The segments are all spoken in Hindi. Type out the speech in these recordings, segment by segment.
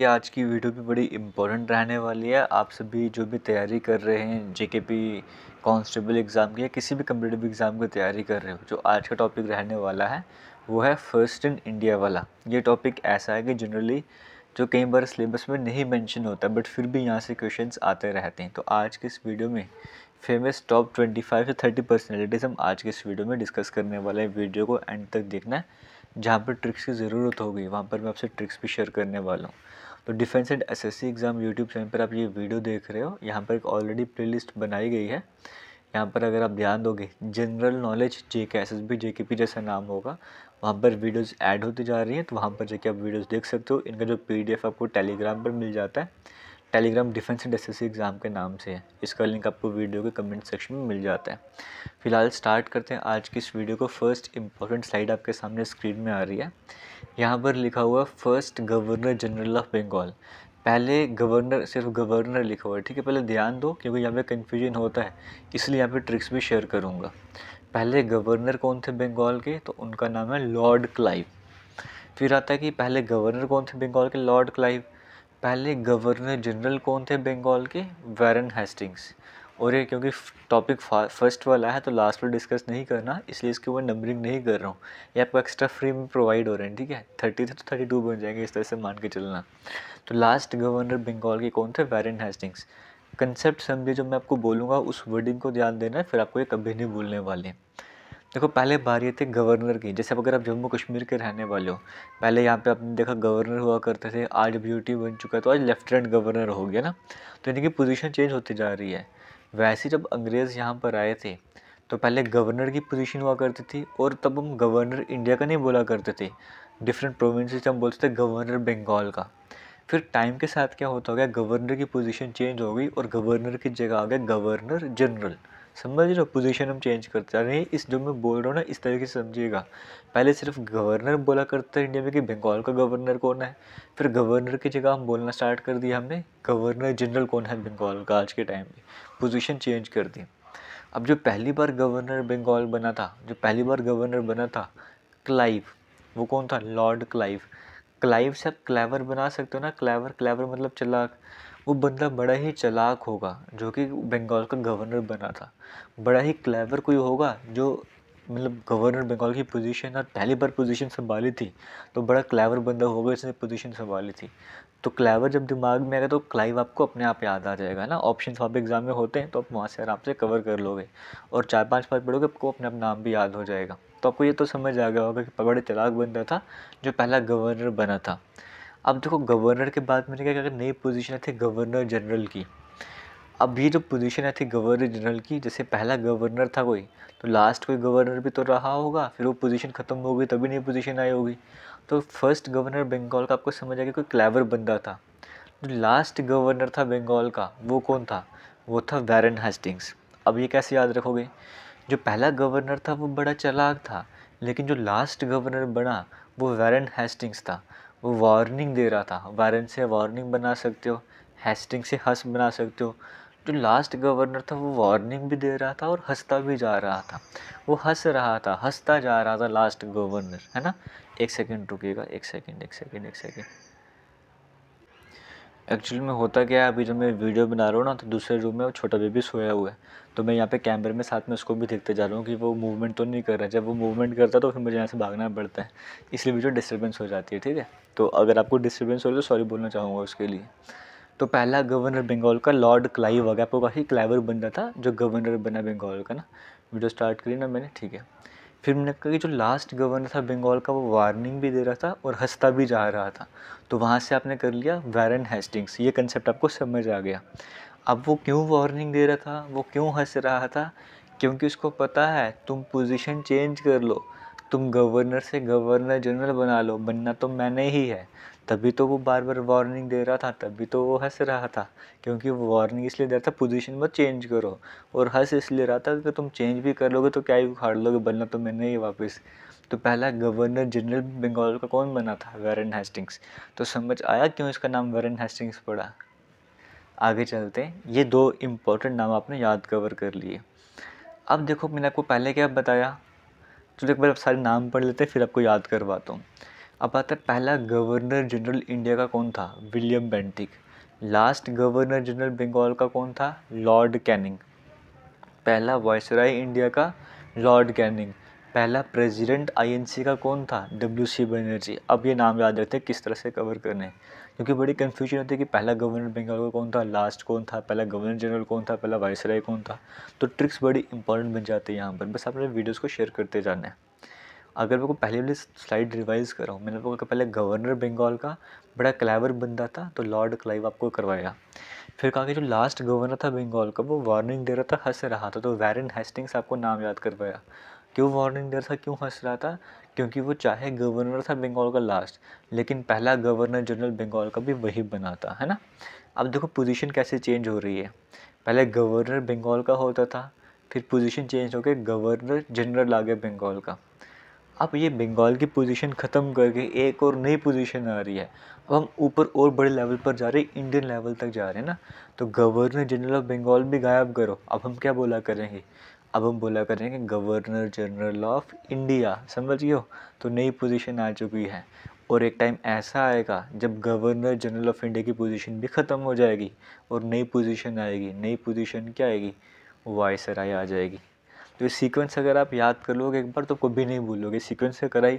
ये आज की वीडियो भी बड़ी इम्पोर्टेंट रहने वाली है आप सभी जो भी तैयारी कर रहे हैं जे के पी कॉन्स्टेबल एग्ज़ाम की या किसी भी कम्पिटेटिव एग्ज़ाम की तैयारी कर रहे हो जो आज का टॉपिक रहने वाला है वो है फर्स्ट इन इंडिया वाला ये टॉपिक ऐसा है कि जनरली जो कई बार सिलेबस में नहीं मैंशन होता बट फिर भी यहाँ से क्वेश्चन आते रहते हैं तो आज के इस वीडियो में फेमस टॉप ट्वेंटी फाइव से थर्टी पर्सनैलिटीज़ हम आज के इस वीडियो में डिस्कस करने वाले हैं वीडियो को एंड तक देखना है जहाँ पर ट्रिक्स की ज़रूरत होगी वहाँ पर मैं आपसे ट्रिक्स भी शेयर करने वाला हूँ तो defence and SSC exam YouTube channel पर आप ये वीडियो देख रहे हो यहाँ पर एक ऑलरेडी प्लेलिस्ट बनाई गई है यहाँ पर अगर आप ध्यान दोगे जनरल नॉलेज जे के एस एस बी जे के पी जैसा नाम होगा वहाँ पर वीडियोज़ ऐड होती जा रही हैं तो वहाँ पर जाके आप वीडियोज़ देख सकते हो इनका जो पी आपको टेलीग्राम पर मिल जाता है Telegram defence and S exam के नाम से है इसका लिंक आपको वीडियो के कमेंट सेक्शन में मिल जाता है फिलहाल स्टार्ट करते हैं आज की इस वीडियो को फर्स्ट इंपॉर्टेंट स्लाइड आपके सामने स्क्रीन में आ रही है यहाँ पर लिखा हुआ first governor general of Bengal पहले गवर्नर सिर्फ गवर्नर लिखा हुआ है ठीक है पहले ध्यान दो क्योंकि यहाँ पे कन्फ्यूजन होता है इसलिए यहाँ पे ट्रिक्स भी शेयर करूँगा पहले गवर्नर कौन थे बंगाल के तो उनका नाम है लॉर्ड क्लाइव फिर आता है कि पहले गवर्नर कौन थे बंगाल के लॉर्ड क्लाइव पहले गवर्नर जनरल कौन थे बंगाल के वैरन हेस्टिंग्स और ये क्योंकि टॉपिक फर्स्ट वाला है तो लास्ट में डिस्कस नहीं करना इसलिए इसके ऊपर नंबरिंग नहीं कर रहा हूँ ये आपको एक्स्ट्रा फ्री में प्रोवाइड हो रहे हैं ठीक है थर्टी थे तो थर्टी टू बन जाएंगे इस तरह से मान के चलना तो लास्ट गवर्नर बंगाल के कौन थे वैरन हेस्टिंग्स कंसेप्ट समझे जो मैं आपको बोलूँगा उस वर्डिंग को ध्यान देना है फिर आपको ये कभी नहीं भूलने वाले हैं देखो पहले थे गवर्नर की जैसे अगर आप जम्मू कश्मीर के रहने वाले हो पहले यहाँ पे आपने देखा गवर्नर हुआ करते थे आज ब्यूटी बन चुका है तो आज लेफ्टिनेंट गवर्नर हो गया ना तो कि पोजीशन चेंज होती जा रही है वैसे जब अंग्रेज़ यहाँ पर आए थे तो पहले गवर्नर की पोजीशन हुआ करती थी और तब हम गवर्नर इंडिया का नहीं बोला करते थे डिफरेंट प्रोविंस हम बोलते थे गवर्नर बंगाल का फिर टाइम के साथ क्या होता हो गया गवर्नर की पोजीशन चेंज हो गई और गवर्नर की जगह आ गया गवर्नर जनरल समझ रहे हो पोजीशन हम चेंज करते हैं अरे इस जो मैं बोल रहा हूँ ना इस तरीके से समझिएगा पहले सिर्फ गवर्नर बोला करते हैं इंडिया में कि बंगाल का गवर्नर कौन है फिर गवर्नर की जगह हम बोलना स्टार्ट कर दिया हमने गवर्नर जनरल कौन है बंगाल का आज के टाइम में पोजीशन चेंज कर दी अब जो पहली बार गवर्नर बंगाल बना था जो पहली बार गवर्नर बना था क्लाइव वो कौन था लॉर्ड क्लाइव क्लाइव से आप क्लेवर बना सकते हो ना क्लेवर क्लेवर मतलब चलाक वो बंदा बड़ा ही चलाक होगा जो कि बंगाल का गवर्नर बना था बड़ा ही क्लेवर कोई होगा जो मतलब गवर्नर बंगाल की पोजीशन और पहली बार पोजीशन संभाली थी तो बड़ा क्लेवर बंदा होगा इसने पोजीशन संभाली थी तो क्लेवर जब दिमाग में आएगा तो क्लाइव आपको अपने आप याद आ जाएगा ना ऑप्शन आप एग्ज़ाम में होते हैं तो आप वहाँ से आराम से कवर कर लोगे और चार पाँच बार पढ़ोगे आपको अपने आप नाम भी याद हो जाएगा तो आपको ये तो समझ आ गया होगा कि बड़े चलाक बंदा था जो पहला गवर्नर बना था अब देखो गवर्नर के बाद मैंने क्या कहा नई पोजीशन थी गवर्नर जनरल की अब ये जो पोजीशन थी गवर्नर जनरल की जैसे पहला गवर्नर था कोई तो लास्ट कोई गवर्नर भी तो रहा होगा फिर वो पोजीशन ख़त्म हो गई तभी नई पोजीशन आई होगी तो फर्स्ट गवर्नर बंगाल का आपको समझ आएगा कोई क्लेवर बंदा था जो लास्ट गवर्नर था बंगाल का वो कौन था वो था वैरन हेस्टिंग्स अब ये कैसे याद रखोगे जो पहला गवर्नर था वो बड़ा चलाक था लेकिन जो लास्ट गवर्नर बना वो वैरन हेस्टिंग्स था वो वार्निंग दे रहा था वारन से वार्निंग बना सकते हो हेस्टिंग से हंस बना सकते हो जो लास्ट गवर्नर था वो वार्निंग भी दे रहा था और हंसता भी जा रहा था वो हंस रहा था हंसता जा रहा था लास्ट गवर्नर है ना एक सेकेंड रुकेगा एक सेकेंड एक सेकेंड एक सेकेंड एक्चुअली में होता क्या है अभी जब मैं वीडियो बना रहा हूँ ना तो दूसरे रूम में वो छोटा बेबी सोया हुआ है तो मैं यहाँ पे कैमरे में साथ में उसको भी देखते जा रहा हूँ कि वो मूवमेंट तो नहीं कर रहा जब वो मूवमेंट करता तो फिर मुझे यहाँ से भागना पड़ता है इसलिए वीडियो डिस्टर्बेंस हो जाती है ठीक है तो अगर आपको डिस्टर्बेंस हो रही तो सॉरी बोलना चाहूँगा उसके लिए तो पहला गवर्नर बंगाल का लॉर्ड क्लाइव वगैरह आपको काफ़ी क्लाइवर बन रहा था जो गवर्नर बना बंगाल का ना वीडियो स्टार्ट करी ना मैंने ठीक है फिर मैंने कहा कि जो लास्ट गवर्नर था बंगाल का वो वार्निंग भी दे रहा था और हंसता भी जा रहा था तो वहाँ से आपने कर लिया वैरन हेस्टिंग्स ये कंसेप्ट आपको समझ आ गया अब वो क्यों वार्निंग दे रहा था वो क्यों हंस रहा था क्योंकि उसको पता है तुम पोजीशन चेंज कर लो तुम गवर्नर से गवर्नर जनरल बना लो बनना तो मैंने ही है तभी तो वो बार बार वार्निंग दे रहा था तभी तो वो हंस रहा था क्योंकि वो वार्निंग इसलिए दे रहा था पोजीशन मत चेंज करो और हंस इसलिए रहा था कि तुम चेंज भी कर लोगे तो क्या ही उखाड़ लोगे बनना तो मैंने ही वापस तो पहला गवर्नर जनरल बंगाल का कौन बना था वेरन हेस्टिंग्स तो समझ आया क्यों इसका नाम वेरन हेस्टिंग्स पड़ा आगे चलते हैं ये दो इम्पोर्टेंट नाम आपने याद कवर कर लिए अब देखो मैंने आपको पहले क्या बताया तो एक बार आप सारे नाम पढ़ लेते हैं फिर आपको याद करवाता हूँ अब आता है पहला गवर्नर जनरल इंडिया का कौन था William Bentinck last governor general Bengal का कौन था लॉर्ड कैनिंग पहला वॉयसराय इंडिया का लॉर्ड कैनिंग पहला प्रेसिडेंट आईएनसी का कौन था डब्ल्यू सी बनर्जी अब ये नाम याद रखते हैं किस तरह से कवर करने क्योंकि बड़ी कन्फ्यूजन होती है कि पहला गवर्नर बंगाल का कौन था लास्ट कौन था पहला गवर्नर जनरल कौन था पहला राय कौन था तो ट्रिक्स बड़ी इंपॉर्टेंट बन जाती है यहाँ पर बस आपने वीडियोज़ को शेयर करते जाना है अगर मेरे को पहले वाली स्लाइड रिवाइज़ कराऊँ मैंने आपको कहा पहले गवर्नर बंगाल का बड़ा क्लाइवर बंदा था तो लॉर्ड क्लाइव आपको करवाया फिर कहा कि जो लास्ट गवर्नर था बंगाल का वो वार्निंग दे रहा था हंस रहा था तो वैरन हेस्टिंग्स आपको नाम याद करवाया क्यों वार्निंग दे रहा था क्यों हंस रहा था क्योंकि वो चाहे गवर्नर था बंगाल का लास्ट लेकिन पहला गवर्नर जनरल बंगाल का भी वही बना था है ना अब देखो पोजीशन कैसे चेंज हो रही है पहले गवर्नर बंगाल का होता था फिर पोजीशन चेंज होकर गवर्नर जनरल आ गया बंगाल का अब ये बंगाल की पोजीशन ख़त्म करके एक और नई पोजीशन आ रही है अब हम ऊपर और बड़े लेवल पर जा रहे हैं इंडियन लेवल तक जा रहे हैं ना तो गवर्नर जनरल ऑफ बंगाल भी गायब करो अब हम क्या बोला करेंगे अब हम बोला करेंगे गवर्नर जनरल ऑफ इंडिया समझियो तो नई पोजीशन आ चुकी है और एक टाइम ऐसा आएगा जब गवर्नर जनरल ऑफ इंडिया की पोजीशन भी ख़त्म हो जाएगी और नई पोजीशन आएगी नई पोजीशन क्या आएगी राय आ जाएगी तो सीक्वेंस अगर आप याद कर लोगे एक बार तो कभी नहीं भूलोगे सीक्वेंस से कराई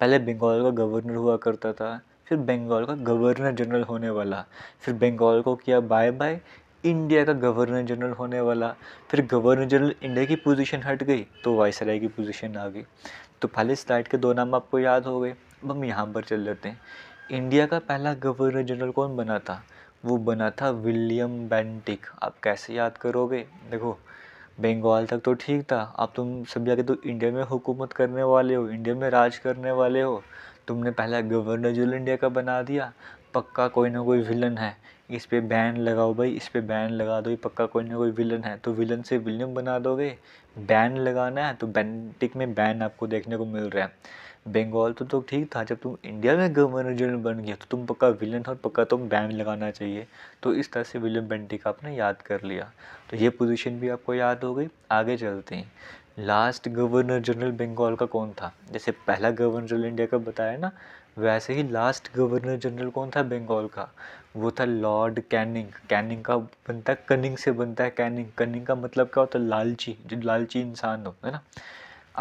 पहले बंगाल का गवर्नर हुआ करता था फिर बंगाल का गवर्नर जनरल होने वाला फिर बंगाल को किया बाय बाय इंडिया का गवर्नर जनरल होने वाला फिर गवर्नर जनरल इंडिया की पोजीशन हट गई तो राय की पोजीशन आ गई तो पहले स्लाइड के दो नाम आपको याद हो गए अब हम यहाँ पर चल लेते हैं इंडिया का पहला गवर्नर जनरल कौन बना था वो बना था विलियम बेंटिक आप कैसे याद करोगे देखो बंगाल तक तो ठीक था आप तुम सब जाके तो इंडिया में हुकूमत करने वाले हो इंडिया में राज करने वाले हो तुमने पहला गवर्नर जनरल इंडिया का बना दिया पक्का कोई ना कोई विलन है इस पर बैन लगाओ भाई इस पर बैन लगा दो ये पक्का कोई ना कोई विलन है तो विलन से विलियम बना दोगे बैन लगाना है तो बैंटिक में बैन आपको देखने को मिल रहा है बंगाल तो तो ठीक था जब तुम इंडिया में गवर्नर जनरल बन गया तो तुम पक्का विलन हो पक्का तुम बैन लगाना चाहिए तो इस तरह से विलियम बेंटिक आपने याद कर लिया तो ये पोजीशन भी आपको याद हो गई आगे चलते हैं लास्ट गवर्नर जनरल बंगाल का कौन था जैसे पहला गवर्नर जनरल इंडिया का बताया ना वैसे ही लास्ट गवर्नर जनरल कौन था बंगाल का वो था लॉर्ड कैनिंग कैनिंग का बनता है कनिंग से बनता है कैनिंग कनिंग का मतलब क्या होता है लालची जो लालची इंसान हो है ना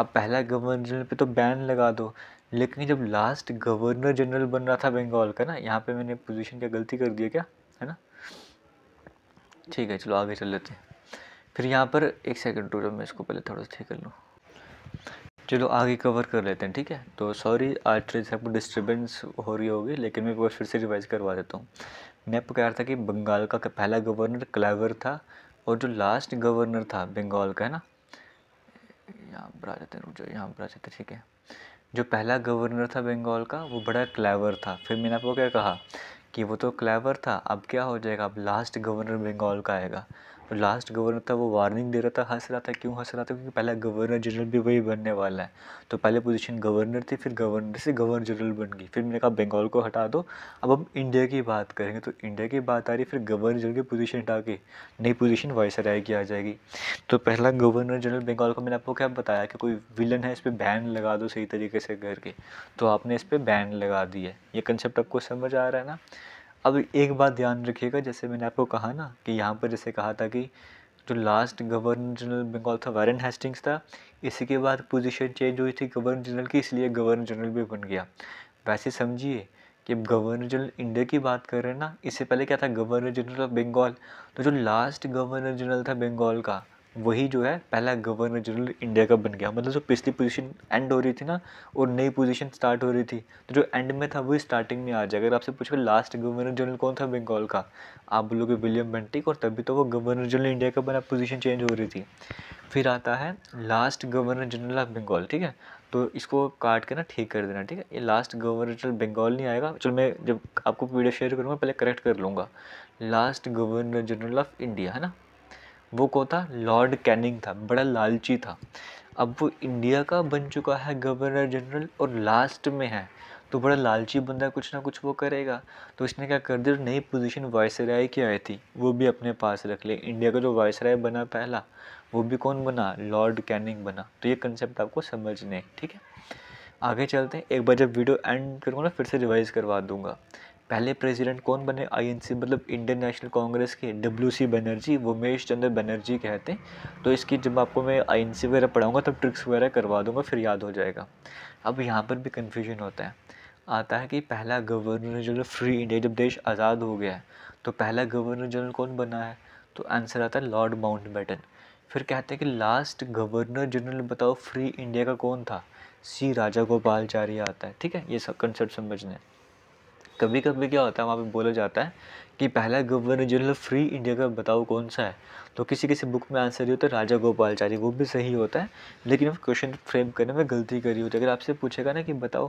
अब पहला गवर्नर जनरल पे तो बैन लगा दो लेकिन जब लास्ट गवर्नर जनरल बन रहा था बंगाल का ना यहाँ पे मैंने पोजीशन क्या गलती कर दिया क्या है ना ठीक है चलो आगे चल लेते हैं फिर यहाँ पर एक सेकंड रुको मैं इसको पहले थोड़ा सा ठीक कर लूँ चलो आगे कवर कर लेते हैं ठीक है तो सॉरी आर्टरीज आपको डिस्टर्बेंस हो रही होगी लेकिन मैं एक बार फिर से रिवाइज करवा देता हूँ मैं आपको कह रहा था कि बंगाल का पहला गवर्नर क्लावर था और जो लास्ट गवर्नर था बंगाल का है ना यहाँ पर आ जाते हैं यहाँ पर आ जाते ठीक है जो पहला गवर्नर था बंगाल का वो बड़ा क्लेवर था फिर मैंने आपको क्या कहा कि वो तो क्लेवर था अब क्या हो जाएगा अब लास्ट गवर्नर बंगाल का आएगा लास्ट गवर्नर था वो वार्निंग दे रहा था हंस रहा था क्यों हंस रहा था क्योंकि पहला गवर्नर जनरल भी वही बनने वाला है तो पहले पोजीशन गवर्नर थी फिर गवर्नर से गवर्नर जनरल बन गई फिर मैंने कहा बंगाल को हटा दो अब हम इंडिया की बात करेंगे तो इंडिया की बात आ रही फिर गवर्नर जनरल की पोजीशन हटा के नई पोजीशन वाइस राय की आ जाएगी तो पहला गवर्नर जनरल बंगाल को मैंने आपको क्या बताया कि कोई विलन है इस पर बैन लगा दो सही तरीके से करके तो आपने इस पर बैन लगा दी है ये कंसेप्ट आपको समझ आ रहा है ना अब एक बात ध्यान रखिएगा जैसे मैंने आपको कहा ना कि यहाँ पर जैसे कहा था कि जो लास्ट गवर्नर जनरल बंगाल था वारन हेस्टिंग्स था इसी के बाद पोजीशन चेंज हुई थी गवर्नर जनरल की इसलिए गवर्नर जनरल भी बन गया वैसे समझिए कि गवर्नर जनरल इंडिया की बात कर रहे हैं ना इससे पहले क्या था गवर्नर जनरल ऑफ बंगाल तो जो लास्ट गवर्नर जनरल था बंगाल का वही जो है पहला गवर्नर जनरल इंडिया का बन गया मतलब जो पिछली पोजीशन एंड हो रही थी ना और नई पोजीशन स्टार्ट हो रही थी तो जो एंड में था वही स्टार्टिंग में आ जाए अगर आपसे पूछो लास्ट गवर्नर जनरल कौन था बंगाल का आप बोलोगे विलियम बेंटिक और तभी तो वो गवर्नर जनरल इंडिया का बना पोजीशन चेंज हो रही थी फिर आता है last governor general of Bengal ठीक है तो इसको काट के ना ठीक कर देना ठीक है ये लास्ट गवर्नर जनरल बंगाल नहीं आएगा चलो मैं जब आपको वीडियो शेयर करूँगा पहले करेक्ट कर लूँगा last governor general of India है ना वो कौन था लॉर्ड कैनिंग था बड़ा लालची था अब वो इंडिया का बन चुका है गवर्नर जनरल और लास्ट में है तो बड़ा लालची बंदा कुछ ना कुछ वो करेगा तो इसने क्या कर दिया नई पोजीशन राय की आई थी वो भी अपने पास रख ली इंडिया का जो राय बना पहला वो भी कौन बना लॉर्ड कैनिंग बना तो ये कंसेप्ट आपको समझने ठीक है आगे चलते हैं एक बार जब वीडियो एंड करूँगा ना फिर से रिवाइज़ करवा दूँगा पहले प्रेसिडेंट कौन बने आईएनसी मतलब इंडियन नेशनल कांग्रेस के डब्ल्यू बनर्जी उमेश चंद्र बनर्जी कहते हैं तो इसकी जब आपको मैं आईएनसी वगैरह पढ़ाऊँगा तब ट्रिक्स वगैरह करवा दूँगा फिर याद हो जाएगा अब यहाँ पर भी कन्फ्यूजन होता है आता है कि पहला गवर्नर जनरल फ्री इंडिया जब देश आज़ाद हो गया है तो पहला गवर्नर जनरल कौन बना है तो आंसर आता है लॉर्ड बैटन फिर कहते हैं कि लास्ट गवर्नर जनरल बताओ फ्री इंडिया का कौन था सी राजा गोपालचार्य आता है ठीक है ये सब कंसेप्ट समझना है कभी कभी क्या होता है वहाँ पे बोला जाता है कि पहला गवर्नर जनरल फ्री इंडिया का बताओ कौन सा है तो किसी किसी बुक में आंसर ये होता है राजा गोपालचारी वो भी सही होता है लेकिन क्वेश्चन फ्रेम करने में गलती करी होती है अगर आपसे पूछेगा ना कि बताओ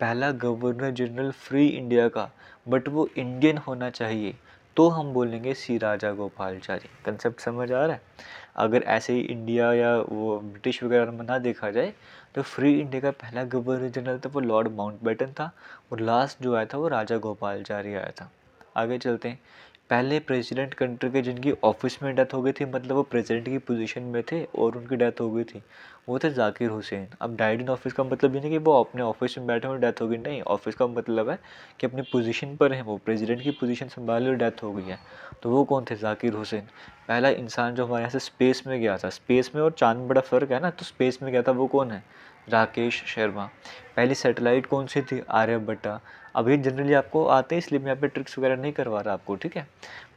पहला गवर्नर जनरल फ्री इंडिया का बट वो इंडियन होना चाहिए तो हम बोलेंगे सी राजा गोपालचारी कंसेप्ट समझ आ रहा है अगर ऐसे ही इंडिया या वो ब्रिटिश वगैरह में ना देखा जाए तो फ्री इंडिया का पहला गवर्नर जनरल था तो वो लॉर्ड माउंटबेटन था और लास्ट जो आया था वो राजा गोपालचारी आया था आगे चलते हैं पहले प्रेसिडेंट कंट्री के जिनकी ऑफिस में डेथ हो गई थी मतलब वो प्रेसिडेंट की पोजीशन में थे और उनकी डेथ हो गई थी वो थे जाकिर हुसैन अब डाइड इन ऑफिस का मतलब ये नहीं कि वो अपने ऑफिस में बैठे हुए डेथ हो गई नहीं ऑफिस का मतलब है कि अपनी पोजीशन पर हैं वो प्रेसिडेंट की पोजीशन संभाले और डेथ हो गई है तो वो कौन थे जाकिर हुसैन पहला इंसान जो हमारे यहाँ से स्पेस में गया था स्पेस में और चांद बड़ा फ़र्क है ना तो स्पेस में गया था वो कौन है राकेश शर्मा पहली सैटेलाइट कौन सी थी आर्यभट्टा अभी जनरली आपको आते हैं इसलिए मैं यहाँ पे ट्रिक्स वगैरह नहीं करवा रहा आपको ठीक है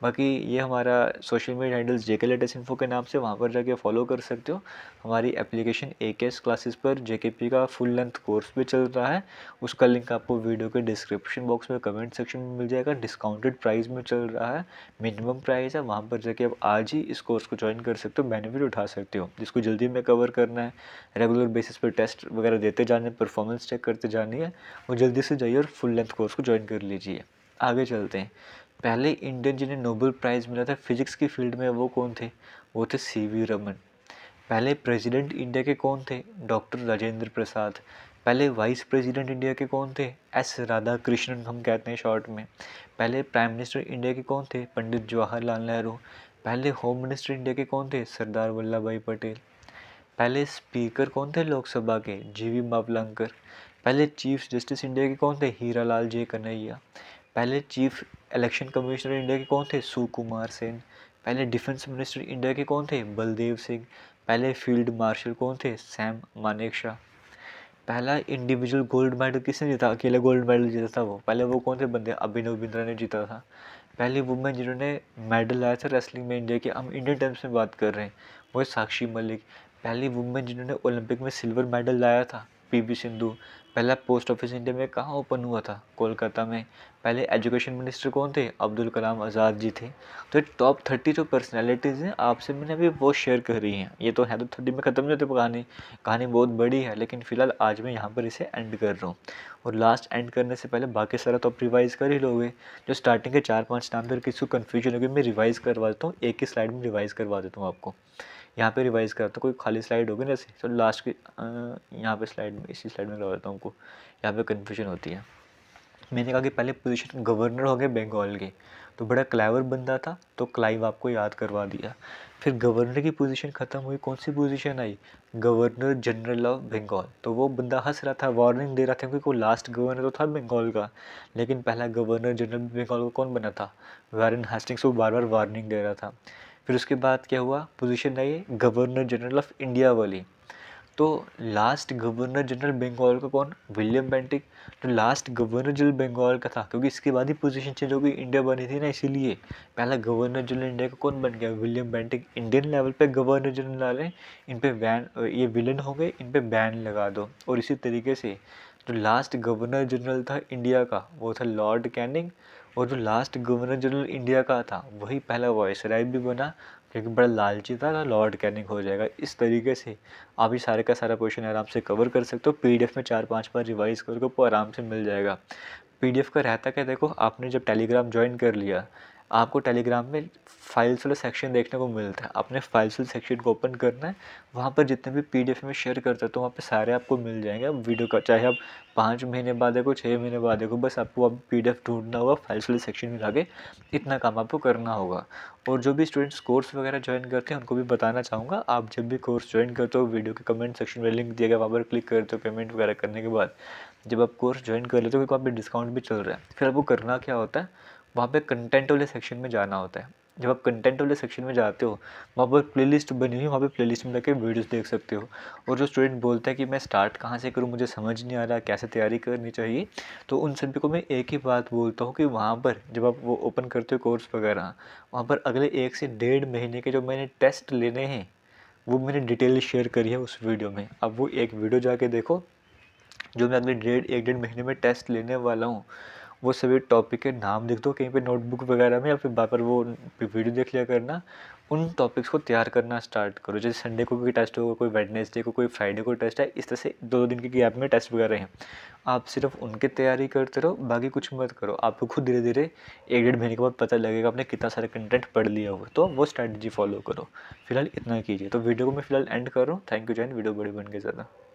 बाकी ये हमारा social media handles JK latest info के नाम से वहाँ पर जाके फॉलो कर सकते हो हमारी एप्लीकेशन ए के एस क्लासेस पर जेके पी का फुल लेंथ कोर्स भी चल रहा है उसका लिंक आपको वीडियो के डिस्क्रिप्शन बॉक्स में कमेंट सेक्शन में मिल जाएगा डिस्काउंटेड प्राइस में चल रहा है मिनिमम प्राइस है वहाँ पर जाके आप आज ही इस कोर्स को ज्वाइन कर सकते हो बेनिफिट उठा सकते हो जिसको जल्दी में कवर करना है रेगुलर बेसिस पर टेस्ट वगैरह देते जाने परफॉर्मेंस चेक करते जानी है वो जल्दी से जाइए और फुल लेंथ कोर्स को ज्वाइन कर लीजिए आगे चलते हैं पहले इंडियन जिन्हें नोबल प्राइज़ मिला था फिजिक्स की फील्ड में वो कौन थे वो थे सी वी रमन पहले प्रेसिडेंट इंडिया के कौन थे डॉक्टर राजेंद्र प्रसाद पहले वाइस प्रेसिडेंट इंडिया के कौन थे एस राधा कृष्णन हम कहते हैं शॉर्ट में पहले प्राइम मिनिस्टर इंडिया के कौन थे पंडित जवाहरलाल नेहरू पहले होम मिनिस्टर इंडिया के कौन थे सरदार वल्लभ भाई पटेल पहले स्पीकर कौन थे लोकसभा के जी वी मवलंकर पहले चीफ जस्टिस इंडिया के कौन थे हीरा लाल जे कन्हैया पहले चीफ इलेक्शन कमिश्नर इंडिया के कौन थे सुकुमार सेन पहले डिफेंस मिनिस्टर इंडिया के कौन थे बलदेव सिंह पहले फील्ड मार्शल कौन थे सैम मानेकशा पहला इंडिविजुअल गोल्ड मेडल किसने जीता अकेले गोल्ड मेडल जीता था वो पहले वो कौन थे बंदे अभिनव बिंद्रा ने जीता था पहली वुमेन जिन्होंने मेडल लाया था रेसलिंग में इंडिया के हम इंडियन टाइम्स में बात कर रहे हैं वो है साक्षी मलिक पहली वुमेन जिन्होंने ओलंपिक में सिल्वर मेडल लाया था पीवी सिंधु पहला पोस्ट ऑफिस इंडिया में कहाँ ओपन हुआ था कोलकाता में पहले एजुकेशन मिनिस्टर कौन थे अब्दुल कलाम आज़ाद जी थे तो टॉप थर्टी जो पर्सनैलिटीज़ हैं आपसे मैंने अभी वो शेयर कर रही हैं ये तो है तो थर्टी में ख़त्म नहीं होती कहानी कहानी बहुत बड़ी है लेकिन फ़िलहाल आज मैं यहाँ पर इसे एंड कर रहा हूँ और लास्ट एंड करने से पहले बाकी सारा तो आप रिवाइज़ कर ही लोगे जो स्टार्टिंग के चार पाँच नाम थे किसी को कन्फ्यूजन होगी मैं रिवाइज़ करवा देता हूँ एक ही स्लाइड में रिवाइज़ करवा देता हूँ आपको यहाँ पे रिवाइज़ करता हूँ कोई खाली स्लाइड होगी ना जैसे तो लास्ट की यहाँ पे स्लाइड में इसी स्लाइड में करवा देता हूँ उनको यहाँ पे कन्फ्यूजन होती है मैंने कहा कि पहले पोजीशन गवर्नर हो गए बंगाल के तो बड़ा क्लाइवर बंदा था तो क्लाइव आपको याद करवा दिया फिर गवर्नर की पोजीशन ख़त्म हुई कौन सी पोजीशन आई गवर्नर जनरल ऑफ बंगाल तो वो बंदा हंस रहा था वार्निंग दे रहा था क्योंकि वो लास्ट गवर्नर तो था बंगाल का लेकिन पहला गवर्नर जनरल बंगाल का कौन बना था वारन हेस्टिंग्स वो बार बार वार्निंग दे रहा था फिर उसके बाद क्या हुआ पोजीशन आई गवर्नर जनरल ऑफ इंडिया वाली तो लास्ट गवर्नर जनरल बंगाल का कौन विलियम बेंटिक तो लास्ट गवर्नर जनरल बंगाल का था क्योंकि इसके बाद ही पोजीशन चेंज हो गई इंडिया बनी थी ना इसीलिए पहला गवर्नर जनरल इंडिया का कौन बन गया विलियम बेंटिक इंडियन लेवल पे गवर्नर जनरल लें इन पर बैन ये विलन हो गए इन पर बैन लगा दो और इसी तरीके से जो लास्ट गवर्नर जनरल था इंडिया का वो था लॉर्ड कैनिंग और जो लास्ट गवर्नर जनरल इंडिया का था वही पहला वॉइस राय भी बना क्योंकि बड़ा लालची था लॉर्ड कैनिंग हो जाएगा इस तरीके से आप ये सारे का सारा क्वेश्चन आराम से कवर कर सकते हो पीडीएफ में चार पांच बार रिवाइज करके आराम से मिल जाएगा पीडीएफ का रहता क्या देखो आपने जब टेलीग्राम ज्वाइन कर लिया आपको टेलीग्राम में फाइल्स वाला सेक्शन देखने को मिलता है अपने फाइल्स वाले सेक्शन को ओपन करना है वहाँ पर जितने भी पीडीएफ में शेयर करता है तो वहाँ पर सारे आपको मिल जाएंगे वीडियो का चाहे आप पाँच महीने बाद देखो छः महीने बाद देखो बस आपको अब पी ढूंढना होगा फाइल्स वाले सेक्शन में जाके इतना काम आपको करना होगा और जो भी स्टूडेंट्स कोर्स वगैरह ज्वाइन करते हैं उनको भी बताना चाहूँगा आप जब भी कोर्स ज्वाइन करते हो वीडियो के कमेंट सेक्शन में लिंक दिया गया वहाँ पर क्लिक करते हो पेमेंट वगैरह करने के बाद जब आप कोर्स ज्वाइन कर लेते हो क्योंकि वहाँ पर डिस्काउंट भी चल रहा है फिर आपको करना क्या होता है वहाँ पे कंटेंट वाले सेक्शन में जाना होता है जब आप कंटेंट वाले सेक्शन में जाते हो वहाँ पर प्ले लिस्ट बनी हुई वहाँ पर प्ले लिस्ट में जाकर वीडियोज़ देख सकते हो और जो स्टूडेंट बोलता है कि मैं स्टार्ट कहाँ से करूँ मुझे समझ नहीं आ रहा कैसे तैयारी करनी चाहिए तो उन सभी को मैं एक ही बात बोलता हूँ कि वहाँ पर जब आप वो ओपन करते हो कोर्स वगैरह वहाँ पर अगले एक से डेढ़ महीने के जो मैंने टेस्ट लेने हैं वो मैंने डिटेल शेयर करी है उस वीडियो में अब वो एक वीडियो जाके देखो जो मैं अगले डेढ़ एक डेढ़ महीने में टेस्ट लेने वाला हूँ वो सभी टॉपिक के नाम लिख दो कहीं पे नोटबुक वगैरह में या फिर बार बार वो वीडियो देख लिया करना उन टॉपिक्स को तैयार करना स्टार्ट करो जैसे संडे को भी टेस्ट होगा कोई वेडनेसडे को कोई फ्राइडे को टेस्ट है इस तरह से दो दो दिन के गैप में टेस्ट वगैरह हैं आप सिर्फ उनकी तैयारी करते रहो बाकी कुछ मत करो आपको खुद धीरे धीरे एक डेढ़ महीने के बाद पता लगेगा आपने कितना सारा कंटेंट पढ़ लिया हो तो वो स्ट्रैटेजी फॉलो करो फिलहाल इतना कीजिए तो वीडियो को मैं फिलहाल एंड कर रहा हूँ थैंक यू जैन वीडियो बड़े बन के ज़्यादा